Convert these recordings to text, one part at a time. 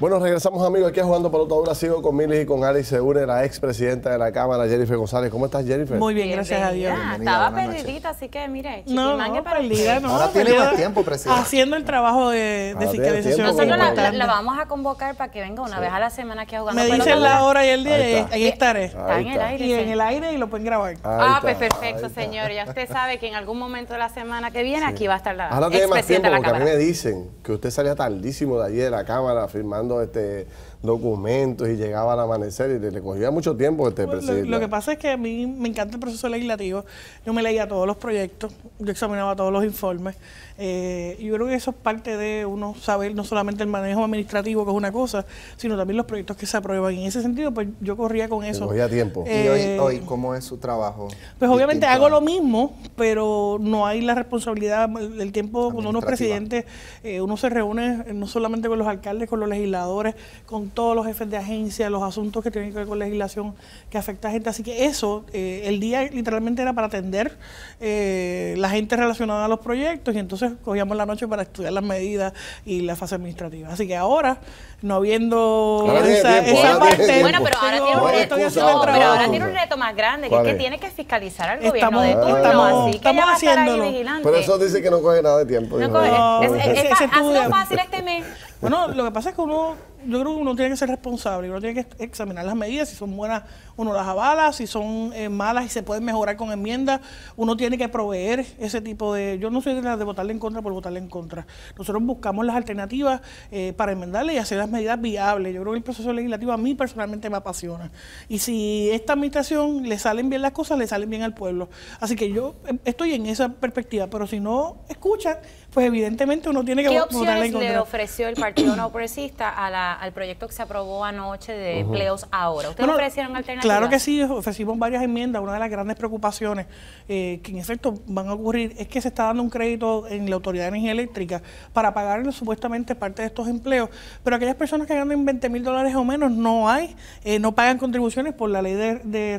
Bueno, regresamos amigos aquí a Jugando Pelota Dura. Sigo con miles y con Alice se une la expresidenta de la Cámara, Jennifer González. ¿Cómo estás, Jennifer? Muy bien, gracias a Dios. Estaba perdidita, así que mire, no, para perdida, no. Ahora tiene más tiempo, presidenta. Haciendo el trabajo de, de fiscalización. Nosotros la, vamos a convocar para que venga una vez a la semana aquí a Jugando Me dicen la hora y el día ahí, está. estaré. Está en el aire. Y en el aire y lo pueden grabar. ah, pues perfecto, señor. Ya usted sabe que en algún momento de la semana que viene aquí va a estar la Ahora tiene más tiempo porque a mí me dicen que usted salía tardísimo de allí de la Cámara firmando este, documentos y llegaba al amanecer y le, cogía mucho tiempo este presidente. lo, que pasa es que a mí me encanta el proceso legislativo. Yo me leía todos los proyectos, yo examinaba todos los informes. Eh, y yo creo que eso es parte de uno saber no solamente el manejo administrativo, que es una cosa, sino también los proyectos que se aprueban. en ese sentido, pues yo corría con eso. Cogía tiempo. ¿Y hoy, eh, hoy, cómo es su trabajo? Pues obviamente hago lo mismo, pero no hay la responsabilidad del tiempo cuando uno es presidente, eh, uno se reúne eh, no solamente con los alcaldes, con los legisladores, con todos los jefes de agencia, los asuntos que tienen que ver con legislación que afecta a gente. Así que eso, eh, el día literalmente era para atender eh, la gente relacionada a los proyectos y entonces cogíamos la noche para estudiar las medidas y la fase administrativa. Así que ahora, no habiendo esa, parte... Bueno, pero ahora, tiene un reto, más grande, que es que tiene que fiscalizar al gobierno de turno, estamos, así que ya va a estar ahí Pero eso dice que no coge nada de tiempo. No coge. es, es, fácil este mes. Bueno, lo que pasa es que uno yo creo que uno tiene que ser responsable, uno tiene que examinar las medidas si son buenas uno las avala, si son eh, malas y se pueden mejorar con enmiendas, uno tiene que proveer ese tipo de... Yo no soy de la de votarle en contra por votarle en contra. Nosotros buscamos las alternativas eh, para enmendarle y hacer las medidas viables. Yo creo que el proceso legislativo a mí personalmente me apasiona. Y si esta administración le salen bien las cosas, le salen bien al pueblo. Así que yo eh, estoy en esa perspectiva, pero si no escuchan, pues evidentemente uno tiene que votarle en contra. le ofreció el Partido No Progresista al proyecto que se aprobó anoche de ahora? ¿Ustedes ofrecieron alternativas? Claro que sí, ofrecimos varias enmiendas. Una de las grandes preocupaciones eh, que en efecto van a ocurrir es que se está dando un crédito en la Autoridad de Energía Eléctrica para pagar supuestamente parte de estos empleos, pero aquellas personas que ganan 20 mil dólares o menos no hay, eh, no pagan contribuciones por la ley de,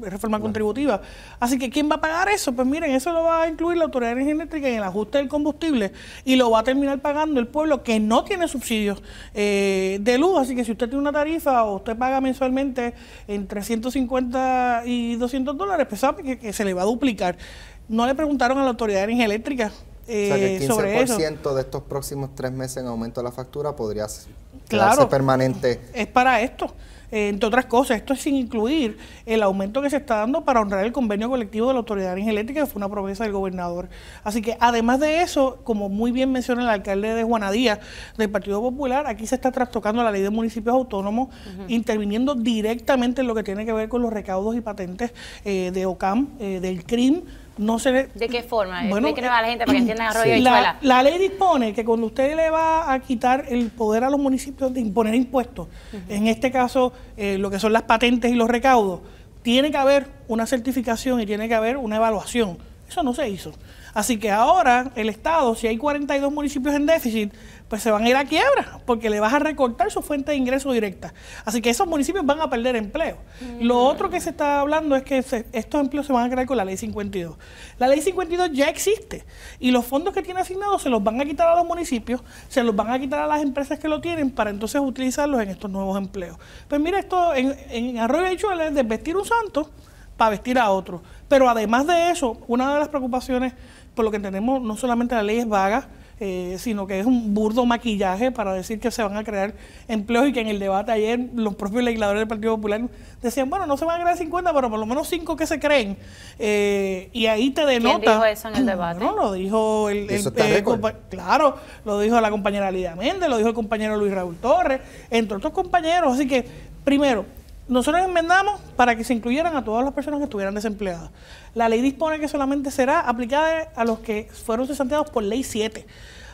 reforma contributiva. Así que ¿quién va a pagar eso? Pues miren, eso lo va a incluir la Autoridad de Energía Eléctrica en el ajuste del combustible y lo va a terminar pagando el pueblo que no tiene subsidios eh, de luz. Así que si usted tiene una tarifa o usted paga mensualmente en entre 150 y 200 dólares, pensaba pues, que, se le va a duplicar. No le preguntaron a la autoridad de energía eléctrica o sea que el 15% eh, de estos próximos tres meses en aumento de la factura podría ser permanente. Es para esto entre otras cosas. Esto es sin incluir el aumento que se está dando para honrar el convenio colectivo de la Autoridad Energética, que fue una promesa del gobernador. Así que, además de eso, como muy bien menciona el alcalde de Juanadía del Partido Popular, aquí se está trastocando la ley de municipios autónomos, interviniendo directamente en lo que tiene que ver con los recaudos y patentes eh, de OCAM, eh, del CRIM no se ¿De qué forma? a eh, la gente arroyo la, la, ley dispone que cuando usted le va a quitar el poder a los municipios de imponer impuestos, en este caso eh, lo que son las patentes y los recaudos, tiene que haber una certificación y tiene que haber una evaluación. Eso no se hizo. Así que ahora el Estado, si hay 42 municipios en déficit, pues se van a ir a quiebra, porque le vas a recortar su fuente de ingreso directa. Así que esos municipios van a perder empleo. Lo mm. otro que se está hablando es que estos empleos se van a crear con la ley 52. La ley 52 ya existe y los fondos que tiene asignados se los van a quitar a los municipios, se los van a quitar a las empresas que lo tienen para entonces utilizarlos en estos nuevos empleos. Pues mira, esto en, en Arroyo de Chuela es vestir un santo para vestir a otro. Pero además de eso, una de las preocupaciones, por lo que entendemos, no solamente la ley es vaga, eh, sino que es un burdo maquillaje para decir que se van a crear empleos y que en el debate ayer los propios legisladores del Partido Popular decían, bueno, no se van a crear 50, pero por lo menos 5 que se creen. Eh, y ahí te denota... ¿Quién dijo eso en el debate? No, lo dijo el... el eh, claro, lo dijo la compañera Lidia Méndez, lo dijo el compañero Luis Raúl Torres, entre otros compañeros. Así que, primero, nosotros enmendamos para que se incluyeran a todas las personas que estuvieran desempleadas. La ley dispone que solamente será aplicada a los que fueron cesanteados por ley 7.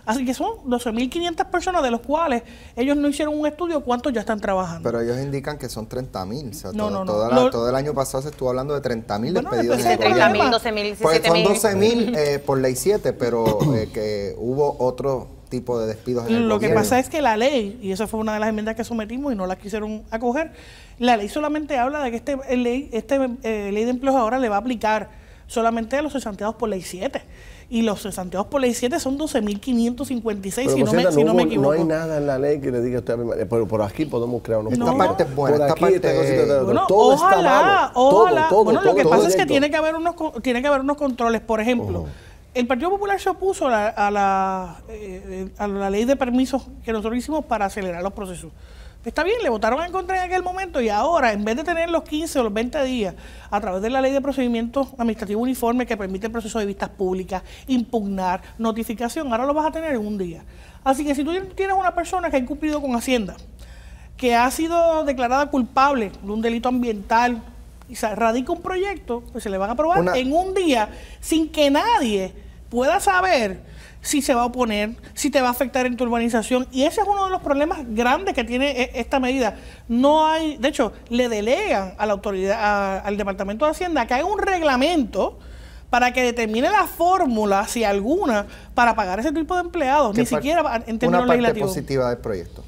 Así que son 12.500 personas, de los cuales ellos no hicieron un estudio cuántos ya están trabajando. Pero ellos indican que son 30.000. O no, todo, no, no. Todo, el año pasado se estuvo hablando de 30.000 bueno, despedidos. De 30.000, 12.000, Pues son 12.000 eh, por ley 7, pero eh, que hubo otros tipo de despidos en el Lo que pasa es que la ley, y esa fue una de las enmiendas que sometimos y no la quisieron acoger, la ley solamente habla de que este ley, este, eh, ley de empleos ahora le va a aplicar solamente a los cesanteados por ley 7 y los cesanteados por ley 7 son 12.556, si, no, me, si no me equivoco. No hay nada en la ley que le diga a usted, pero por aquí podemos crear unos Esta parte es buena, esta parte todo ojalá, está Ojalá. lo que pasa es que tiene que haber unos tiene que haber unos controles, por ejemplo. El Partido Popular se opuso a la, eh, eh, la, ley de permisos que nosotros hicimos para acelerar los procesos. Está bien, le votaron en contra en aquel momento y ahora, en vez de tener los 15 o los 20 días, a través de la ley de procedimiento administrativo uniforme que permite el proceso de vistas públicas, impugnar, notificación, ahora lo vas a tener en un día. Así que si tú tienes una persona que ha incumplido con Hacienda, que ha sido declarada culpable de un delito ambiental y se radica un proyecto, pues se le van a aprobar en un día sin que nadie pueda saber si se va a oponer, si te va a afectar en tu urbanización. Y ese es uno de los problemas grandes que tiene e, esta medida. No hay, de hecho, le delegan a la autoridad, al Departamento de Hacienda, que haga un reglamento para que determine la fórmula, si alguna, para pagar ese tipo de empleados, ni siquiera en términos una parte positiva del proyecto.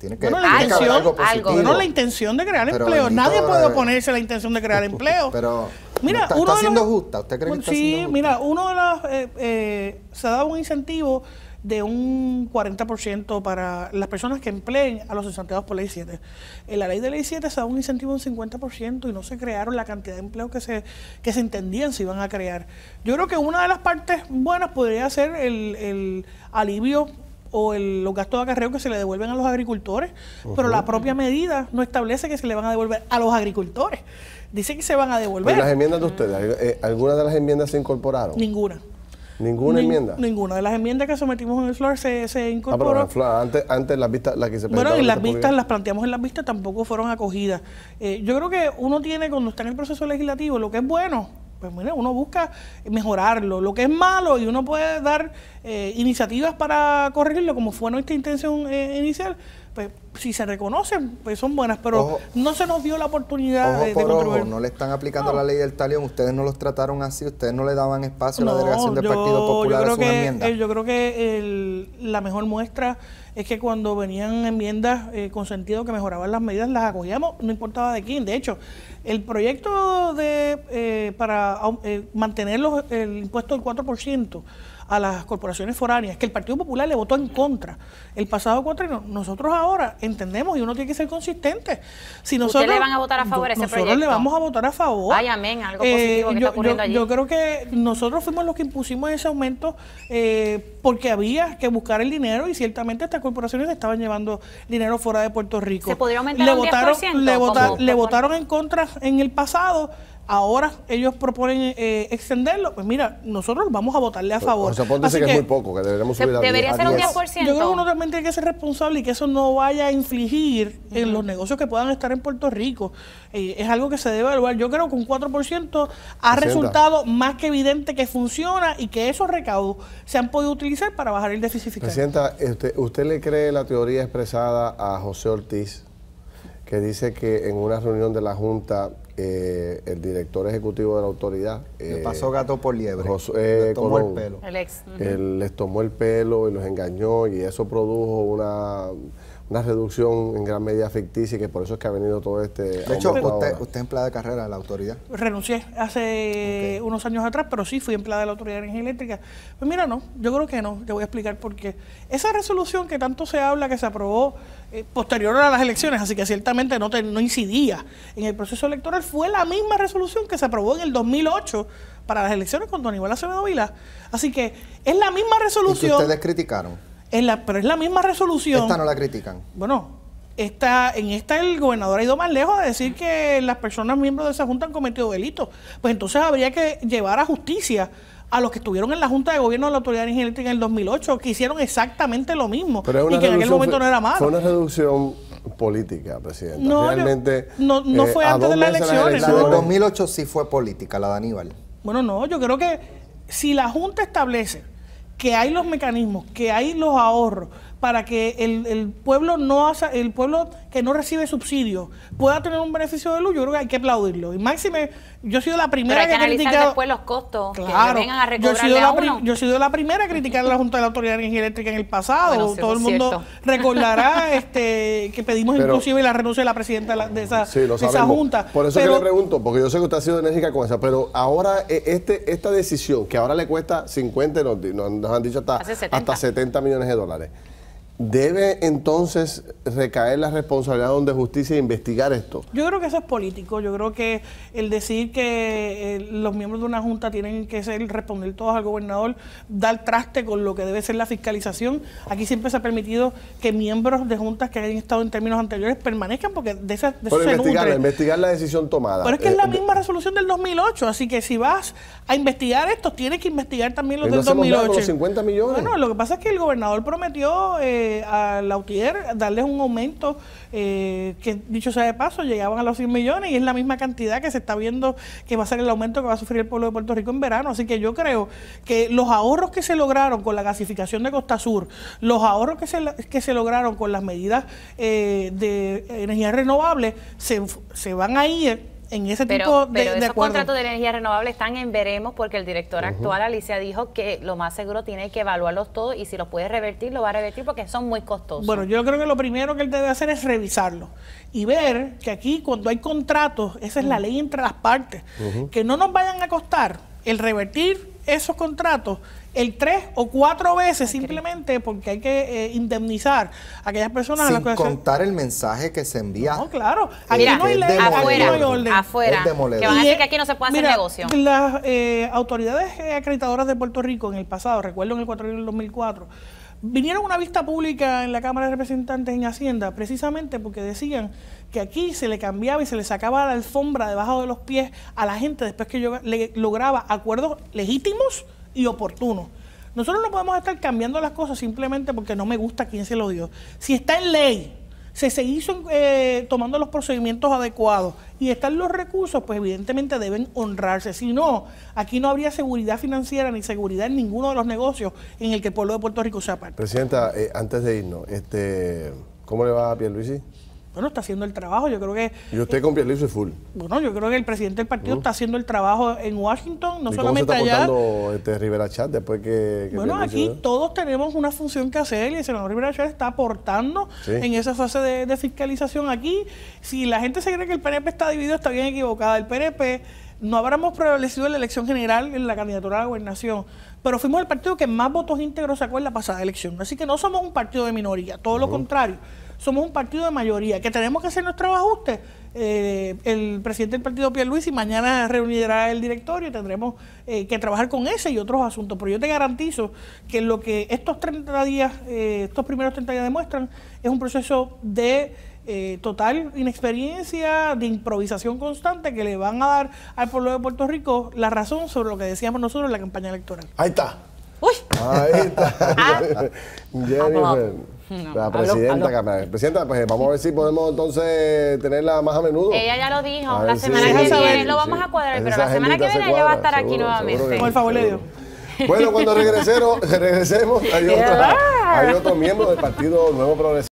Tiene que, bueno, la intención, algo, la intención de crear empleo. Nadie puede oponerse a la intención de crear empleo. pero Mira, está, uno siendo justa. ¿Usted cree que está sí, mira, uno de los eh, eh, se ha dado un incentivo de un 40% para las personas que empleen a los 62 por ley 7. En la ley de ley 7 se da un incentivo de un 50% y no se crearon la cantidad de empleos que se, que se entendían se iban a crear. Yo creo que una de las partes buenas podría ser el, alivio o los gastos de acarreo que se le devuelven a los agricultores, pero la propia medida no establece que se le van a devolver a los agricultores dice que se van a devolver. ¿Y las enmiendas de ustedes? Eh, ¿Algunas de las enmiendas se incorporaron? Ninguna. ¿Ninguna enmienda? Ninguna. De las enmiendas que sometimos en el floor se, se ah, incorporó. antes, las vistas, las que se Bueno, y las vistas, las planteamos en las vistas, tampoco fueron acogidas. Eh, yo creo que uno tiene, cuando está en el proceso legislativo, lo que es bueno, pues mire, uno busca mejorarlo. Lo que es malo y uno puede dar eh, iniciativas para corregirlo, como fue nuestra intención inicial, pues, si se reconocen, pues son buenas, pero no se nos dio la oportunidad de, de por No le están aplicando la ley del talión, ustedes no los trataron así, ustedes no le daban espacio a la delegación del Partido Popular yo que, yo creo que la mejor muestra es que cuando venían enmiendas eh, con sentido que mejoraban las medidas, las acogíamos, no importaba de quién. De hecho, el proyecto de eh, para eh, mantener el impuesto del 4%, a las corporaciones foráneas, que el Partido Popular le votó en contra el pasado cuatrino. Nosotros ahora entendemos y uno tiene que ser consistente. Si nosotros ¿Ustedes le van a votar a favor ese nosotros le vamos a votar a favor. amén, algo eh, positivo que yo, está ocurriendo yo, Yo creo que nosotros fuimos los que impusimos ese aumento eh, porque había que buscar el dinero y ciertamente estas corporaciones estaban llevando dinero fuera de Puerto Rico. ¿Se podría aumentar le le votaron en contra en el pasado Ahora ellos proponen eh, eh, extenderlo. Pues mira, nosotros vamos a votarle a pues, favor. Por Ponte que, es muy poco, que deberíamos subir Debería ser un 10%. Yo creo que uno también tiene que ser responsable y que eso no vaya a infligir en los negocios que puedan estar en Puerto Rico. Eh, es algo que se debe evaluar. Yo creo que un 4% ha resultado más que evidente que funciona y que esos recaudos se han podido utilizar para bajar el déficit fiscal. Presidenta, ¿usted, usted le cree la teoría expresada a José Ortiz? que dice que en una reunión de la Junta eh, el director ejecutivo de la autoridad. le eh, pasó gato por liebre. les eh, tomó el pelo. El ex. les tomó el pelo y los engañó y eso produjo una, una reducción en gran medida ficticia y que por eso es que ha venido todo este... De hecho, usted, usted empleada de carrera de la autoridad. Renuncié hace unos años atrás, pero sí fui empleada de la Autoridad de Energía Eléctrica. Pues mira, no, yo creo que no, te voy a explicar por qué. Esa resolución que tanto se habla, que se aprobó posterior a las elecciones, así que ciertamente no, no incidía en el proceso electoral, fue la misma resolución que se aprobó en el 2008 para las elecciones con Don Iván Acevedo Vila. Así que es la misma resolución. ¿Y ustedes criticaron. la, pero es la misma resolución. Esta no la critican. Bueno, esta, en esta el gobernador ha ido más lejos de decir que las personas miembros de esa junta han cometido delitos. Pues entonces habría que llevar a justicia a los que estuvieron en la Junta de Gobierno de la Autoridad de ingeniería en el 2008, que hicieron exactamente lo mismo y que en aquel momento no era malo. Fue una reducción política, presidente No, no, no fue eh, antes de las elecciones. La 2008 sí fue política, la de Aníbal. Bueno, no, yo creo que si la Junta establece que hay los mecanismos, que hay los ahorros, para que el, pueblo no el pueblo que no recibe subsidio pueda tener un beneficio de luz, yo creo que hay que aplaudirlo. Y máxime, yo he sido la primera hay que, después los costos vengan a yo he, sido la yo sido la primera a criticar a la Junta de la Autoridad de Energía Eléctrica en el pasado. Todo el mundo recordará este que pedimos inclusive la renuncia de la presidenta de, esa, junta. Por eso Pero, que le pregunto, porque yo sé que usted ha sido enérgica con esa. Pero ahora e, este esta decisión que ahora le cuesta 50, nos, han dicho hasta, hasta 70 millones de dólares. ¿Debe entonces recaer la responsabilidad donde justicia e investigar esto? Yo creo que eso es político. Yo creo que el decir que eh, los miembros de una junta tienen que ser responder todos al gobernador, dar traste con lo que debe ser la fiscalización. Aquí siempre se ha permitido que miembros de juntas que hayan estado en términos anteriores permanezcan porque de esa de Pero investigar la decisión tomada. Pero es que es la eh, eh, misma resolución del 2008, así que si vas a investigar esto, tienes que investigar también lo pues del 2008. los 50 millones. Bueno, lo que pasa es que el gobernador prometió a la alquiler, darles un aumento eh, que, dicho sea de paso, llegaban a los 100 millones y es la misma cantidad que se está viendo que va a ser el aumento que va a sufrir el pueblo de Puerto Rico en verano. Así que yo creo que los ahorros que se lograron con la gasificación de Costa Sur, los ahorros que se, que se lograron con las medidas eh, de energía renovable, se, se van a ir en ese pero, tipo de, esos contratos de energía renovable están en veremos porque el director actual, Alicia, dijo que lo más seguro tiene que evaluarlos todos y si los puede revertir, lo va a revertir porque son muy costosos. Bueno, yo creo que lo primero que él debe hacer es revisarlo y ver que aquí cuando hay contratos, esa es la ley entre las partes, que no nos vayan a costar el revertir esos contratos el tres o cuatro veces simplemente porque hay que eh, indemnizar a aquellas personas Sin contar el mensaje que se envía. No, claro. Aquí no hay afuera, Que van a decir que aquí no se puede hacer negocio. Las eh, autoridades eh, acreditadoras de Puerto Rico en el pasado, recuerdo en el 4 de 2004, vinieron a una vista pública en la Cámara de Representantes en Hacienda precisamente porque decían que aquí se le cambiaba y se le sacaba la alfombra debajo de los pies a la gente después que yo le lograba acuerdos legítimos y oportuno. Nosotros no podemos estar cambiando las cosas simplemente porque no me gusta quién se lo dio. Si está en ley, se se hizo eh, tomando los procedimientos adecuados y están los recursos, pues evidentemente deben honrarse. Si no, aquí no habría seguridad financiera ni seguridad en ninguno de los negocios en el que el pueblo de Puerto Rico sea parte. Presidenta, eh, antes de irnos, este, ¿cómo le va a Pierluisi? Bueno, está haciendo el trabajo, yo creo que... ¿Y usted con y full? Bueno, yo creo que el presidente del partido uh. está haciendo el trabajo en Washington, no solamente allá. cómo se está este, Rivera Chat después que... bueno, aquí todos tenemos una función que hacer y el senador Rivera chad está aportando en esa fase de, fiscalización aquí. Si la gente se cree que el PNP está dividido, está bien equivocada. El PNP no habríamos prevalecido en la elección general en la candidatura a la gobernación, pero fuimos el partido que más votos íntegros sacó en la pasada elección. Así que no somos un partido de minoría, todo lo contrario somos un partido de mayoría, que tenemos que hacer nuestro ajuste. Eh, el presidente del partido Luis, y mañana reunirá el directorio y tendremos eh, que trabajar con ese y otros asuntos. Pero yo te garantizo que lo que estos 30 días, eh, estos primeros 30 días demuestran es un proceso de total inexperiencia, de improvisación constante que le van a dar al pueblo de Puerto Rico la razón sobre lo que decíamos nosotros en la campaña electoral. Ahí está. Uy. Ahí está. Ah. La presidenta, presidenta, pues vamos a ver si podemos entonces tenerla más a menudo. Ella ya lo dijo, la semana que viene lo vamos a cuadrar, pero la semana que viene ella va a estar aquí nuevamente. Por favor, Bueno, cuando regresemos, regresemos hay otro, hay otro miembro del Partido Nuevo Progresista.